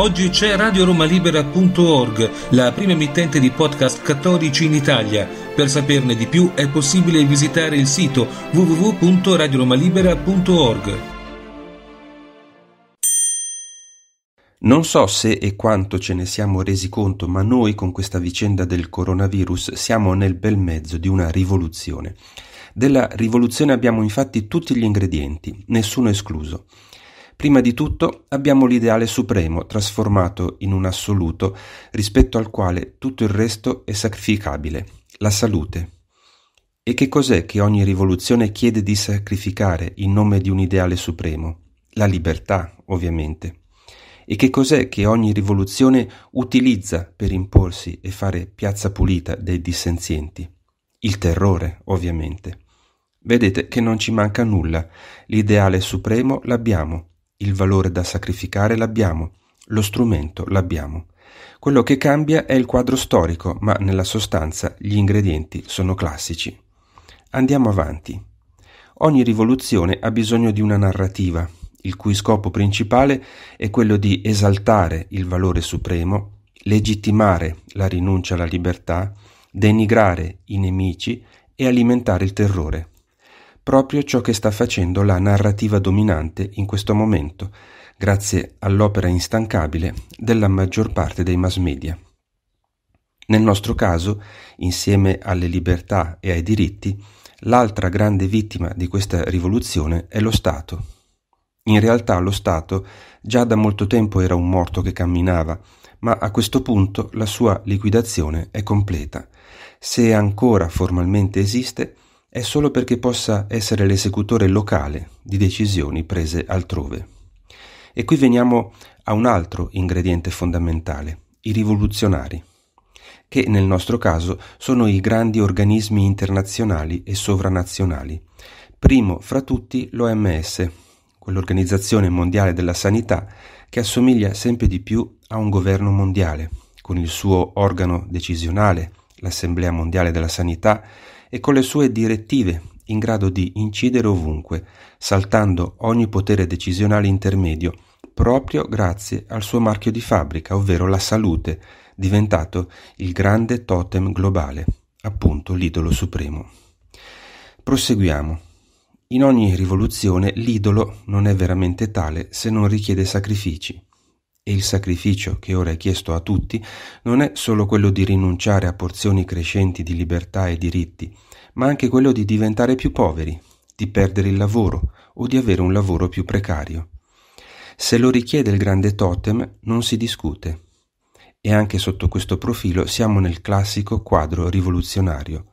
Oggi c'è radioromalibera.org, la prima emittente di podcast cattolici in Italia. Per saperne di più è possibile visitare il sito www.radioromalibera.org. Non so se e quanto ce ne siamo resi conto, ma noi con questa vicenda del coronavirus siamo nel bel mezzo di una rivoluzione. Della rivoluzione abbiamo infatti tutti gli ingredienti, nessuno escluso. Prima di tutto abbiamo l'ideale supremo trasformato in un assoluto rispetto al quale tutto il resto è sacrificabile, la salute. E che cos'è che ogni rivoluzione chiede di sacrificare in nome di un ideale supremo? La libertà, ovviamente. E che cos'è che ogni rivoluzione utilizza per imporsi e fare piazza pulita dei dissenzienti? Il terrore, ovviamente. Vedete che non ci manca nulla, l'ideale supremo l'abbiamo, il valore da sacrificare l'abbiamo, lo strumento l'abbiamo. Quello che cambia è il quadro storico, ma nella sostanza gli ingredienti sono classici. Andiamo avanti. Ogni rivoluzione ha bisogno di una narrativa, il cui scopo principale è quello di esaltare il valore supremo, legittimare la rinuncia alla libertà, denigrare i nemici e alimentare il terrore proprio ciò che sta facendo la narrativa dominante in questo momento, grazie all'opera instancabile della maggior parte dei mass media. Nel nostro caso, insieme alle libertà e ai diritti, l'altra grande vittima di questa rivoluzione è lo Stato. In realtà lo Stato già da molto tempo era un morto che camminava, ma a questo punto la sua liquidazione è completa. Se ancora formalmente esiste, è solo perché possa essere l'esecutore locale di decisioni prese altrove. E qui veniamo a un altro ingrediente fondamentale, i rivoluzionari, che nel nostro caso sono i grandi organismi internazionali e sovranazionali, primo fra tutti l'OMS, quell'Organizzazione Mondiale della Sanità che assomiglia sempre di più a un governo mondiale, con il suo organo decisionale, l'Assemblea Mondiale della Sanità, e con le sue direttive, in grado di incidere ovunque, saltando ogni potere decisionale intermedio, proprio grazie al suo marchio di fabbrica, ovvero la salute, diventato il grande totem globale, appunto l'idolo supremo. Proseguiamo. In ogni rivoluzione l'idolo non è veramente tale se non richiede sacrifici. E il sacrificio che ora è chiesto a tutti non è solo quello di rinunciare a porzioni crescenti di libertà e diritti, ma anche quello di diventare più poveri, di perdere il lavoro o di avere un lavoro più precario. Se lo richiede il grande totem non si discute. E anche sotto questo profilo siamo nel classico quadro rivoluzionario.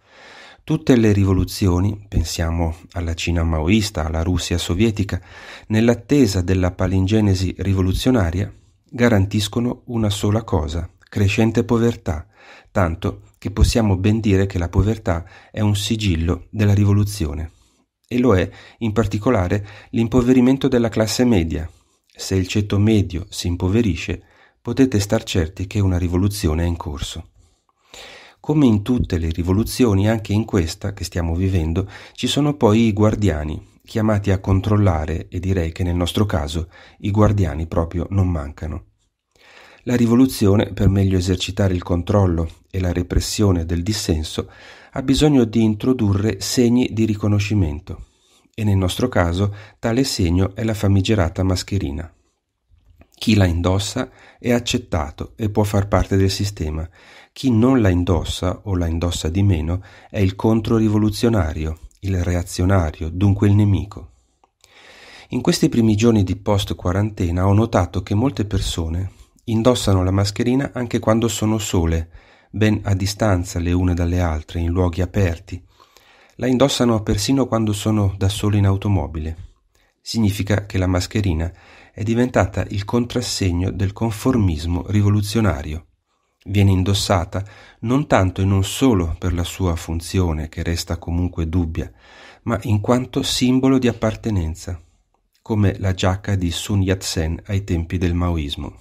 Tutte le rivoluzioni, pensiamo alla Cina maoista, alla Russia sovietica, nell'attesa della palingenesi rivoluzionaria, garantiscono una sola cosa, crescente povertà, tanto che possiamo ben dire che la povertà è un sigillo della rivoluzione. E lo è, in particolare, l'impoverimento della classe media. Se il ceto medio si impoverisce, potete star certi che una rivoluzione è in corso. Come in tutte le rivoluzioni, anche in questa che stiamo vivendo, ci sono poi i guardiani, chiamati a controllare, e direi che nel nostro caso i guardiani proprio non mancano. La rivoluzione, per meglio esercitare il controllo e la repressione del dissenso, ha bisogno di introdurre segni di riconoscimento, e nel nostro caso tale segno è la famigerata mascherina. Chi la indossa è accettato e può far parte del sistema. Chi non la indossa o la indossa di meno è il controrivoluzionario il reazionario, dunque il nemico. In questi primi giorni di post-quarantena ho notato che molte persone indossano la mascherina anche quando sono sole, ben a distanza le une dalle altre, in luoghi aperti. La indossano persino quando sono da sole in automobile. Significa che la mascherina è diventata il contrassegno del conformismo rivoluzionario viene indossata non tanto e non solo per la sua funzione, che resta comunque dubbia, ma in quanto simbolo di appartenenza, come la giacca di Sun Yat-sen ai tempi del maoismo.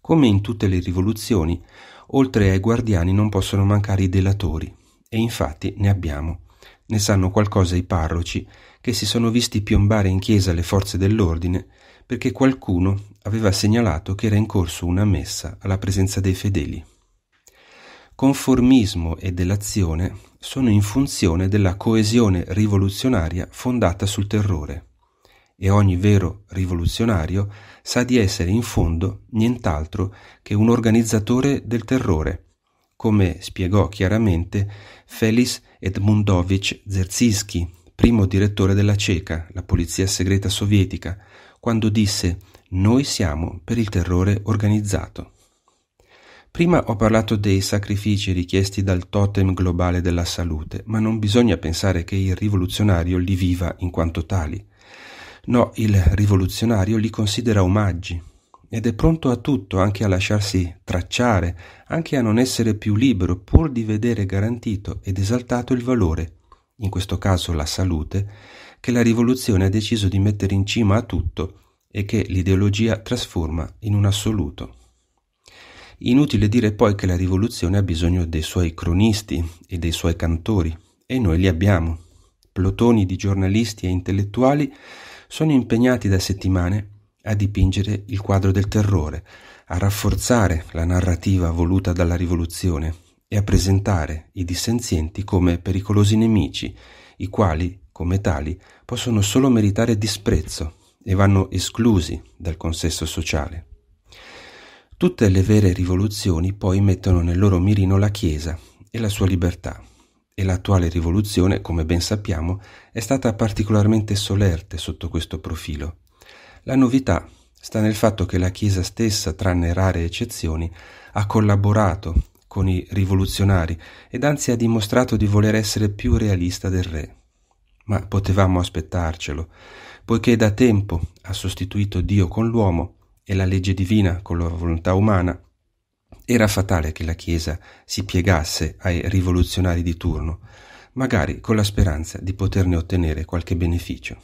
Come in tutte le rivoluzioni, oltre ai guardiani non possono mancare i delatori, e infatti ne abbiamo. Ne sanno qualcosa i parroci, che si sono visti piombare in chiesa le forze dell'ordine perché qualcuno aveva segnalato che era in corso una messa alla presenza dei fedeli. Conformismo e delazione sono in funzione della coesione rivoluzionaria fondata sul terrore, e ogni vero rivoluzionario sa di essere in fondo nient'altro che un organizzatore del terrore, come spiegò chiaramente Felis Edmundovich Zerzinski primo direttore della CECA, la polizia segreta sovietica, quando disse Noi siamo per il terrore organizzato. Prima ho parlato dei sacrifici richiesti dal totem globale della salute, ma non bisogna pensare che il rivoluzionario li viva in quanto tali. No, il rivoluzionario li considera omaggi ed è pronto a tutto, anche a lasciarsi tracciare, anche a non essere più libero, pur di vedere garantito ed esaltato il valore, in questo caso la salute, che la rivoluzione ha deciso di mettere in cima a tutto e che l'ideologia trasforma in un assoluto. Inutile dire poi che la rivoluzione ha bisogno dei suoi cronisti e dei suoi cantori, e noi li abbiamo. Plotoni di giornalisti e intellettuali sono impegnati da settimane a dipingere il quadro del terrore, a rafforzare la narrativa voluta dalla rivoluzione, e a presentare i dissenzienti come pericolosi nemici, i quali, come tali, possono solo meritare disprezzo e vanno esclusi dal consesso sociale. Tutte le vere rivoluzioni poi mettono nel loro mirino la Chiesa e la sua libertà. E l'attuale rivoluzione, come ben sappiamo, è stata particolarmente solerte sotto questo profilo. La novità sta nel fatto che la Chiesa stessa, tranne rare eccezioni, ha collaborato con i rivoluzionari ed anzi ha dimostrato di voler essere più realista del re. Ma potevamo aspettarcelo, poiché da tempo ha sostituito Dio con l'uomo e la legge divina con la volontà umana, era fatale che la Chiesa si piegasse ai rivoluzionari di turno, magari con la speranza di poterne ottenere qualche beneficio.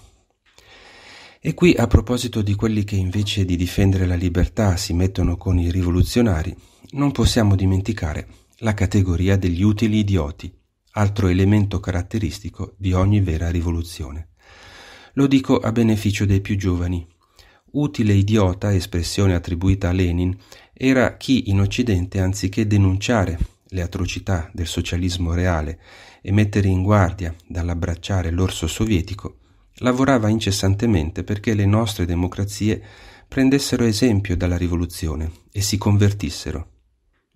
E qui a proposito di quelli che invece di difendere la libertà si mettono con i rivoluzionari, non possiamo dimenticare la categoria degli utili idioti, altro elemento caratteristico di ogni vera rivoluzione. Lo dico a beneficio dei più giovani. Utile idiota, espressione attribuita a Lenin, era chi in Occidente, anziché denunciare le atrocità del socialismo reale e mettere in guardia dall'abbracciare l'orso sovietico, lavorava incessantemente perché le nostre democrazie prendessero esempio dalla rivoluzione e si convertissero.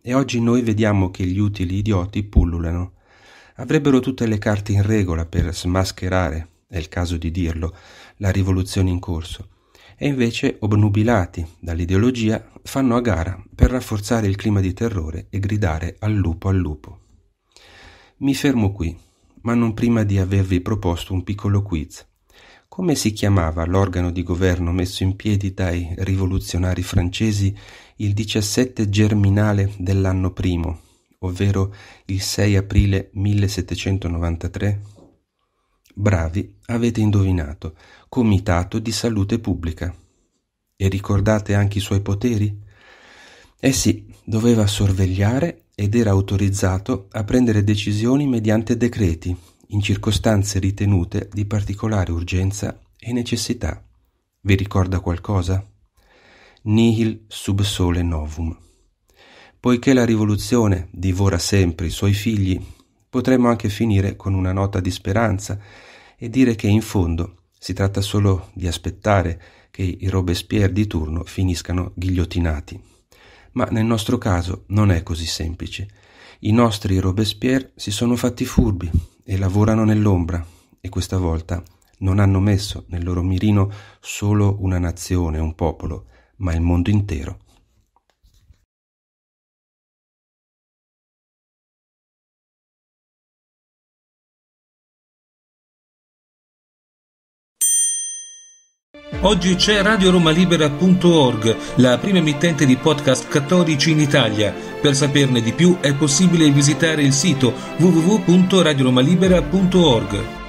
E oggi noi vediamo che gli utili idioti pullulano. Avrebbero tutte le carte in regola per smascherare, è il caso di dirlo, la rivoluzione in corso. E invece, obnubilati dall'ideologia, fanno a gara per rafforzare il clima di terrore e gridare al lupo al lupo. Mi fermo qui, ma non prima di avervi proposto un piccolo quiz come si chiamava l'organo di governo messo in piedi dai rivoluzionari francesi il 17 germinale dell'anno primo, ovvero il 6 aprile 1793? Bravi, avete indovinato, Comitato di Salute Pubblica. E ricordate anche i suoi poteri? Eh sì, doveva sorvegliare ed era autorizzato a prendere decisioni mediante decreti, in circostanze ritenute di particolare urgenza e necessità. Vi ricorda qualcosa? Nihil sub sole novum. Poiché la rivoluzione divora sempre i suoi figli, potremmo anche finire con una nota di speranza e dire che in fondo si tratta solo di aspettare che i Robespierre di turno finiscano ghigliottinati. Ma nel nostro caso non è così semplice. I nostri Robespierre si sono fatti furbi, e lavorano nell'ombra e questa volta non hanno messo nel loro mirino solo una nazione, un popolo, ma il mondo intero. Oggi c'è RadioRomaLibera.org, la prima emittente di podcast cattolici in Italia per saperne di più è possibile visitare il sito www.radioromalibera.org.